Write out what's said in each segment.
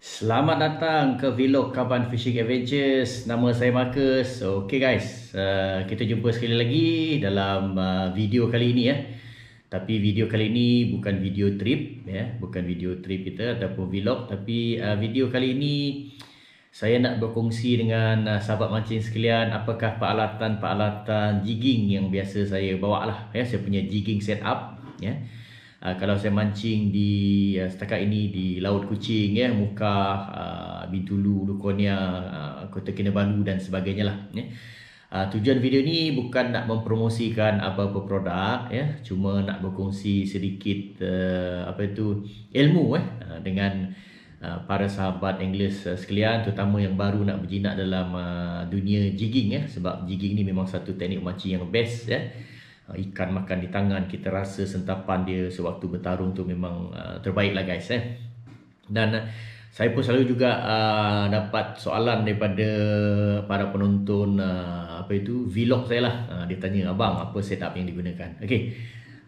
Selamat datang ke Vlog Kaban Fishing Adventures. Nama saya Marcus. Okey guys, uh, kita jumpa sekali lagi dalam uh, video kali ini ya. Tapi video kali ini bukan video trip ya, bukan video trip kita ataupun vlog tapi uh, video kali ini saya nak berkongsi dengan uh, sahabat mancing sekalian apakah peralatan-peralatan jigging yang biasa saya bawa lah ya, saya punya jigging setup ya uh, kalau saya mancing di uh, setakat ini di Laut kucing ya Mukah uh, Bintulu Lukonia uh, Kota Kinabalu dan sebagainya lah ya. Uh, tujuan video ni bukan nak mempromosikan apa-apa produk ya cuma nak berkongsi sedikit uh, apa itu ilmu eh dengan uh, para sahabat Inggeris uh, sekalian terutama yang baru nak berjinak dalam uh, dunia jigging ya sebab jigging ni memang satu teknik memancing yang best ya Ah, ikan makan di tangan kita rasa sentapan dia sewaktu bertarung tu memang uh, terbaik lah guys eh dan ah, saya pun selalu juga uh, dapat soalan daripada para penonton uh, apa itu vlog saya lah uh, dia tanya abang apa setup yang digunakan okey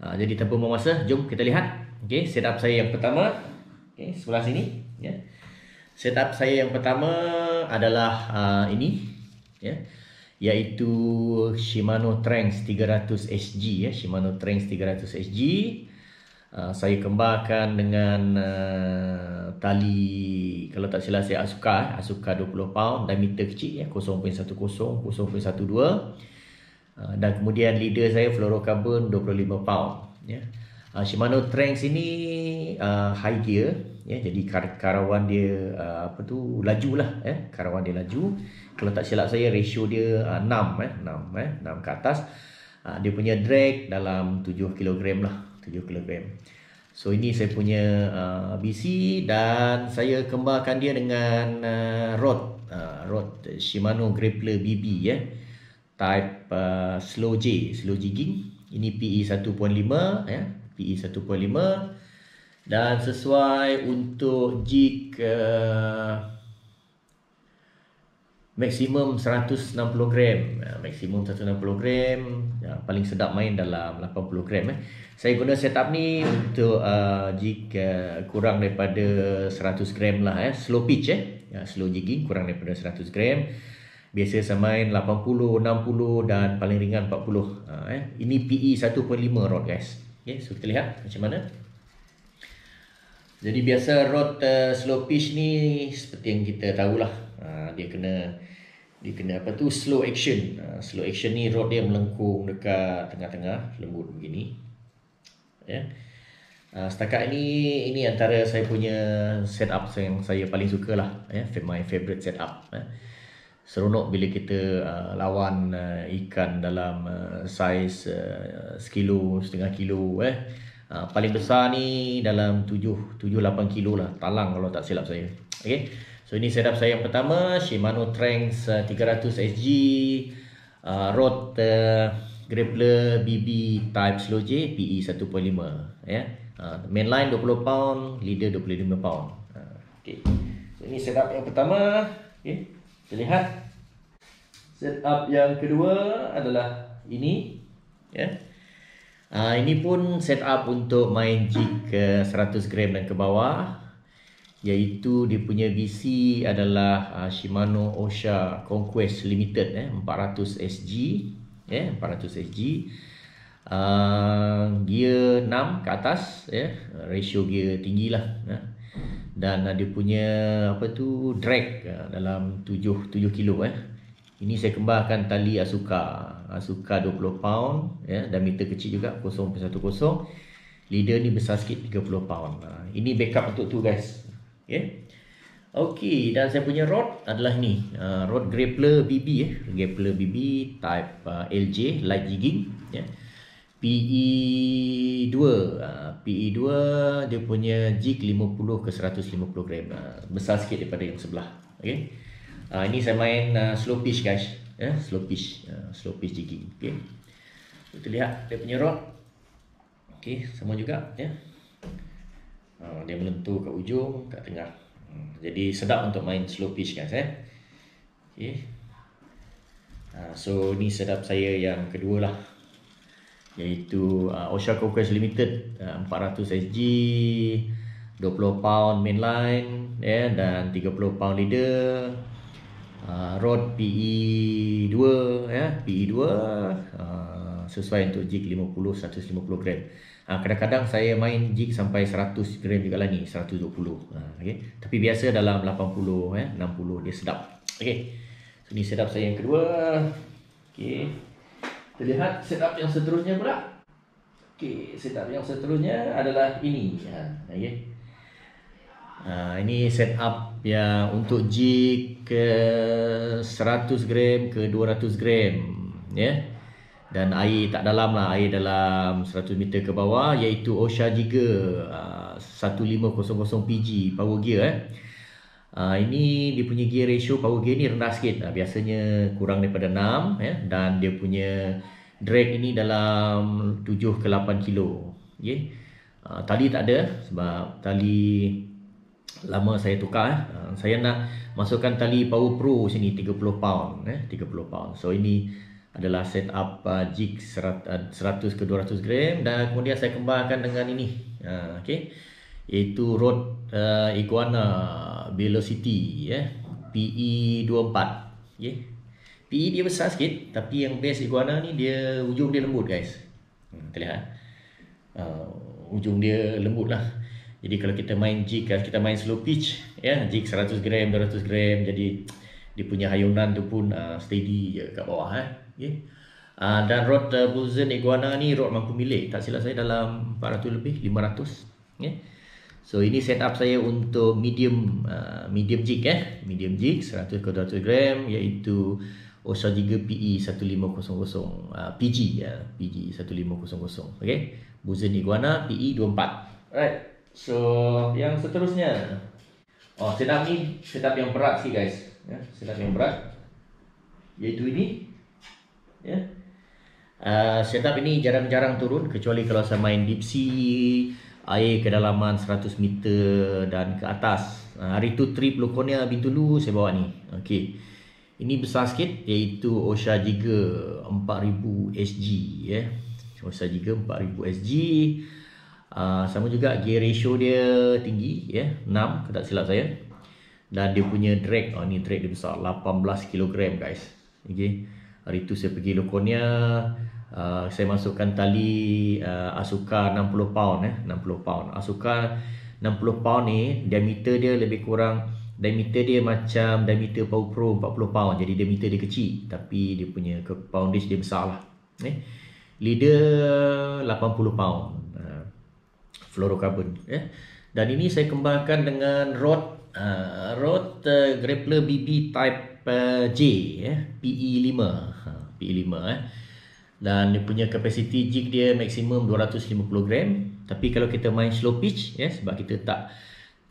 uh, jadi tanpa membuang masa jom kita lihat okey setup saya yang pertama okey sebelah sini ya yeah. setup saya yang pertama adalah uh, ini ya yeah iaitu Shimano Trans 300 SG ya Shimano Trans 300 SG uh, saya kembarkan dengan uh, tali kalau tak silap saya Asuka eh. Asuka 20 pound dan meter kecil ya 0.10 0.12 ah, dan kemudian leader saya fluorocarbon 25 pound ya. Ah, Shimano Trans ini uh, high gear ya jadi kar- karawan dia uh, apa tu laju lah, ya. karawan dia laju kalau tak silap saya ratio dia uh, 6 eh 6 eh 6 ke atas uh, dia punya drag dalam 7 kg lah 7 kg so ini saya punya uh, BC dan saya kembarkan dia dengan uh, rod uh, rod Shimano Grappler BB eh ya. type uh, slow J slow jigging ini PE 1.5 ya PE 1.5 dan sesuai untuk jig uh, maksimum 160 gram uh, maksimum 160 gram uh, paling sedap main dalam 80 gram eh. saya guna setup ni untuk uh, jig uh, kurang daripada 100 gram lah eh. slow pitch eh. uh, slow jigging kurang daripada 100 gram biasa saya main 80, 60 dan paling ringan 40 uh, ha, eh. ini PE 1.5 rod guys okay, so kita lihat macam mana jadi biasa road uh, slow pitch ni seperti yang kita tahulah. Uh, dia kena dia kena apa tu slow action. Uh, slow action ni road dia melengkung dekat tengah-tengah lembut begini. Ya. Yeah. Uh, setakat ini ini antara saya punya setup yang saya paling suka lah ya yeah. my favorite setup yeah. seronok bila kita uh, lawan uh, ikan dalam uh, size uh, sekilo setengah kilo eh ya. yeah. Ah, paling besar ni dalam 7 7-8 kilo lah talang kalau tak silap saya Okay So ini setup saya yang pertama Shimano Trunks uh, ah, 300 SG uh, ah, Rod uh, Grappler BB Type Slow J PE 1.5 ya. Yeah. Uh, mainline 20 pound Leader 25 pound uh, Okay So ini setup yang pertama Okay Kita lihat Setup yang kedua adalah ini Ya yeah. Uh, ini pun set up untuk main jig ke 100 gram dan ke bawah iaitu dia punya VC adalah uh, Shimano Osha Conquest Limited eh 400 SG eh 400 SG uh, gear 6 ke atas eh ratio gear tinggilah eh. dan uh, dia punya apa tu drag uh, dalam 7 7 kilo eh ini saya kembarkan tali Asuka Ah, suka 20 pound ya dan meter kecil juga 0.10 leader ni besar sikit 30 pound ha, ini backup untuk tu guys okey ya. okey dan saya punya rod adalah ni uh, rod grappler BB ya grappler BB type uh, LJ light jigging ya PE2 uh, PE2 dia punya jig 50 ke 150 gram uh, besar sikit daripada yang sebelah okey uh, ini saya main uh, slow pitch guys Ya, slow pitch uh, slow pitch jigging okey kita lihat dia punya rod okey sama juga ya ah, dia melentur ke ujung kat tengah hmm, jadi sedap untuk main slow pitch guys eh okey ah, so ni sedap saya yang kedua lah iaitu uh, Osha Cocos Limited uh, 400 SG 20 pound mainline ya yeah, dan 30 pound leader uh, rod PE 2 ya yeah, PE 2 uh, sesuai untuk jig 50 150 gram. Uh, kadang-kadang saya main jig sampai 100 gram juga lah ni 120. Uh, okay. Tapi biasa dalam 80 ya yeah, 60 dia sedap. Okey. So ni setup saya yang kedua. Okey. Kita lihat setup yang seterusnya pula. Okey, setup yang seterusnya adalah ini. Ya, yeah. okay. Uh, ah, ini setup yang untuk G ke 100 gram ke 200 gram ya yeah? dan air tak dalam lah air dalam 100 meter ke bawah iaitu OSHA Jigger 1500 PG power gear eh Uh, ini dia punya gear ratio power gear ni rendah sikit uh, Biasanya kurang daripada 6 ya? Dan dia punya drag ini dalam 7 ke 8 kilo okay? Uh, ah, tali tak ada sebab tali lama saya tukar eh. Ah, saya nak masukkan tali power pro sini 30 pound eh 30 pound so ini adalah setup uh, jig 100 ah, ke 200 gram dan kemudian saya kembangkan dengan ini uh, okey iaitu rod uh, iguana velocity eh PE24 okey PE dia besar sikit tapi yang best iguana ni dia ujung dia lembut guys hmm, terlihat uh, hujung dia lembut lah jadi kalau kita main jig, kalau kita main slow pitch, ya jig 100 gram, 200 gram, jadi dia punya hayunan tu pun uh, steady je kat bawah. Eh. Okay. Ya. Uh, ah, dan rod uh, ah, Bullsen Iguana ni rod mampu milik, tak silap saya dalam 400 lebih, 500. Okay. Ya. So ini setup saya untuk medium uh, medium jig eh, medium jig 100 ke 200 gram iaitu Osha Jigger PE 1500 uh, PG ya, uh, PG 1500. Okey. Buzen Iguana PE 24. Alright. So, yang seterusnya Oh, setup ni setup yang berat sih guys ya, Setup yang berat yaitu ini ya. Uh, ah, setup ini jarang-jarang turun Kecuali kalau saya main deep sea Air kedalaman 100 meter dan ke atas uh, Hari tu trip Lukonia Bintulu saya bawa ni Okay ini besar sikit iaitu Osha Jigger 4000 SG ya. Yeah. Osha Jigger 4000 SG. Ah, sama juga gear ratio dia tinggi ya yeah, 6 kalau tak silap saya dan dia punya drag oh ni drag dia besar 18 kg guys okey hari tu saya pergi lokonia uh, saya masukkan tali uh, asukar 60 pound ya, eh 60 pound asukar 60 pound ni diameter dia lebih kurang diameter dia macam diameter Power Pro 40 pound jadi diameter dia kecil tapi dia punya ke poundage dia besar lah eh leader 80 pound fluorocarbon ya. Dan ini saya kembangkan dengan rod uh, rod uh, grappler BB type uh, J ya, PE5. Ha, PE5 eh. Dan dia punya kapasiti jig dia maksimum 250 gram. Tapi kalau kita main slow pitch ya sebab kita tak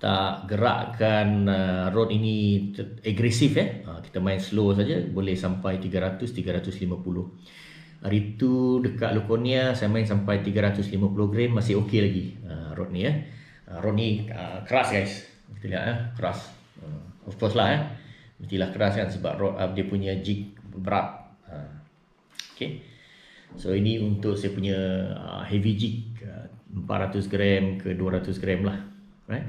tak gerakkan uh, rod ini agresif ya. Ha, kita main slow saja boleh sampai 300 350. Ritu dekat Lukonia saya main sampai 350 gram masih okey lagi uh, ah, road ni ya. Eh. Uh, ah, road ni uh, keras guys. Kita lihat eh keras. Uh, of course lah eh. Mestilah keras kan sebab road uh, dia punya jig berat. Uh, okay. So ini untuk saya punya uh, heavy jig uh, 400 gram ke 200 gram lah. Right.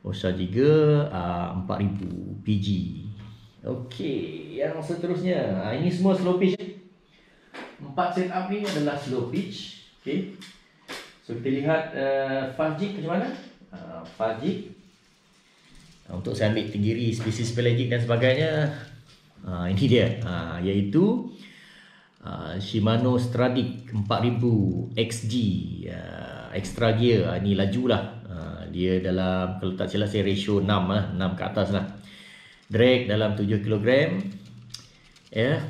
Osa juga uh, 4000 PG. Okay, yang seterusnya. Uh, ini semua slow pitch. Empat set up ni adalah slow pitch okay. So kita lihat uh, 5G macam mana uh, 5G uh, Untuk saya ambil tenggiri spesies pelagic dan sebagainya uh, Ini dia uh, Iaitu uh, Shimano Stradic 4000 XG uh, Extra gear uh, Ini laju lah uh, Dia dalam Kalau tak silap saya ratio 6 lah 6 ke atas lah Drag dalam 7kg Ya yeah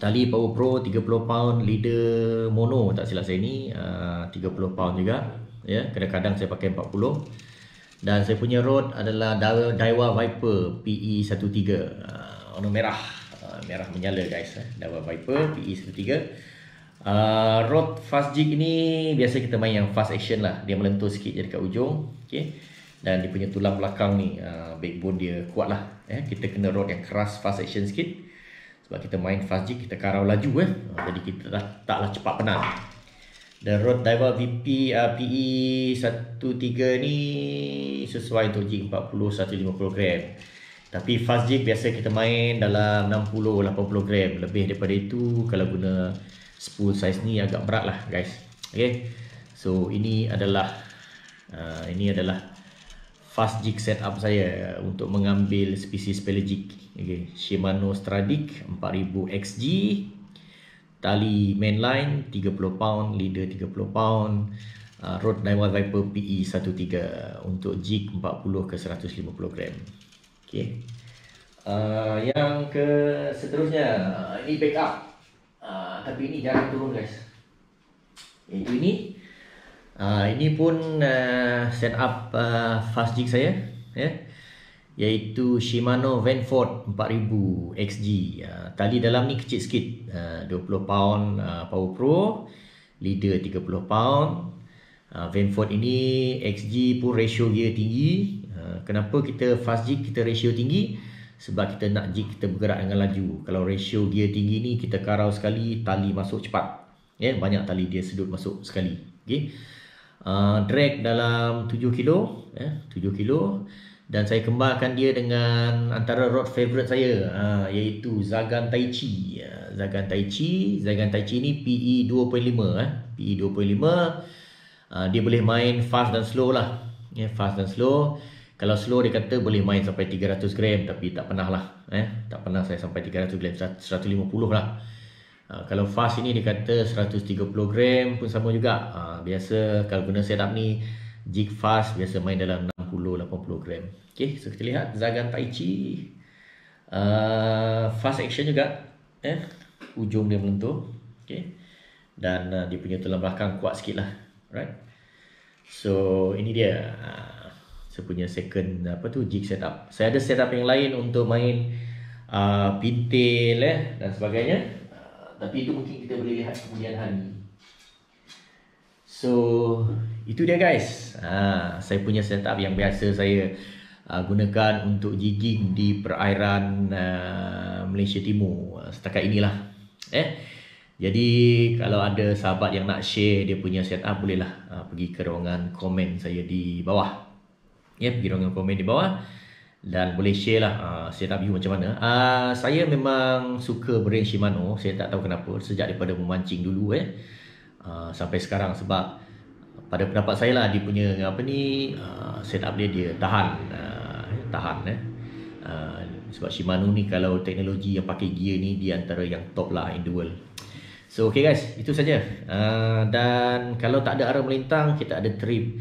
tali power pro 30 pound leader mono tak silap saya ni ah, uh, 30 pound juga ya yeah, kadang-kadang saya pakai 40 dan saya punya rod adalah Daiwa Viper PE13 uh, ah, warna merah uh, merah menyala guys eh. Daiwa Viper PE13 uh, rod fast jig ini biasa kita main yang fast action lah dia melentur sikit je dekat ujung okey dan dia punya tulang belakang ni uh, backbone dia kuat lah eh. kita kena rod yang keras fast action sikit sebab kita main fast jig, kita karau laju eh. Ha, jadi kita dah taklah cepat penat. The road diver VP uh, PE 13 ni sesuai untuk jig 40 150 gram. Tapi fast jig biasa kita main dalam 60 80 gram. Lebih daripada itu kalau guna spool size ni agak berat lah guys. Okay. So ini adalah uh, ini adalah fast jig setup saya untuk mengambil spesies pelagic. Okay. Shimano Stradic 4000 XG. Tali mainline 30 pound, leader 30 pound. Uh, ah, Rod Daiwa Viper PE 13 untuk jig 40 ke 150 gram. Okay. Uh, ah, yang ke seterusnya, ini backup. Uh, tapi ini jangan turun guys. ini Uh, ini pun uh, set up uh, fast jig saya yeah? Iaitu Shimano Vanford 4000 XG uh, Tali dalam ni kecil sikit uh, 20 pound uh, Power Pro Leader 30 pound uh, Vanford ini XG pun ratio dia tinggi uh, Kenapa kita fast jig kita ratio tinggi? Sebab kita nak jig kita bergerak dengan laju Kalau ratio dia tinggi ni kita karau sekali Tali masuk cepat yeah? Banyak tali dia sedut masuk sekali Okay Ah, drag dalam 7 kilo eh, ya, 7 kilo dan saya kembarkan dia dengan antara rod favorite saya uh, iaitu Zagan Tai Chi uh, Zagan Tai Chi Zagan Tai Chi ni PE 2.5 eh. PE 2.5 uh, dia boleh main fast dan slow lah yeah, fast dan slow kalau slow dia kata boleh main sampai 300 gram tapi tak pernah lah eh. tak pernah saya sampai 300 gram 150 lah Ah, kalau fast ini dia kata 130 gram pun sama juga. Ha, biasa kalau guna setup ni jig fast biasa main dalam 60-80 gram. Okay, so kita lihat Zagan Tai Chi. Uh, fast action juga. Eh, ujung dia melentur. Okay. Dan uh, dia punya tulang belakang kuat sikit lah. Right. So, ini dia. Saya punya second apa tu jig setup. Saya ada setup yang lain untuk main uh, pintil eh, dan sebagainya. Tapi itu mungkin kita boleh lihat kemudian hari. So, itu dia guys. Ha, saya punya setup yang biasa saya uh, gunakan untuk jigging di perairan uh, Malaysia Timur. Ha, setakat inilah. Eh. Jadi kalau ada sahabat yang nak share dia punya setup bolehlah uh, pergi ke ruangan komen saya di bawah. Ya, yeah, pergi ruangan komen di bawah dan boleh share lah uh, setup you macam mana. Uh, saya memang suka brand Shimano. Saya tak tahu kenapa sejak daripada memancing dulu eh. Uh, sampai sekarang sebab pada pendapat saya lah dia punya apa ni uh, setup dia dia tahan uh, tahan eh. Uh, sebab Shimano ni kalau teknologi yang pakai gear ni dia antara yang top lah in the world. So okay guys, itu saja. Uh, dan kalau tak ada arah melintang, kita ada trip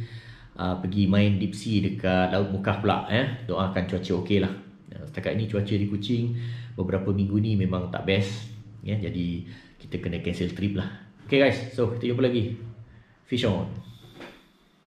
uh, pergi main deep sea dekat Laut Mukah pula eh. Doakan cuaca okey lah ah, Setakat ini cuaca di Kuching beberapa minggu ni memang tak best yeah, Jadi kita kena cancel trip lah Okay guys, so kita jumpa lagi Fish on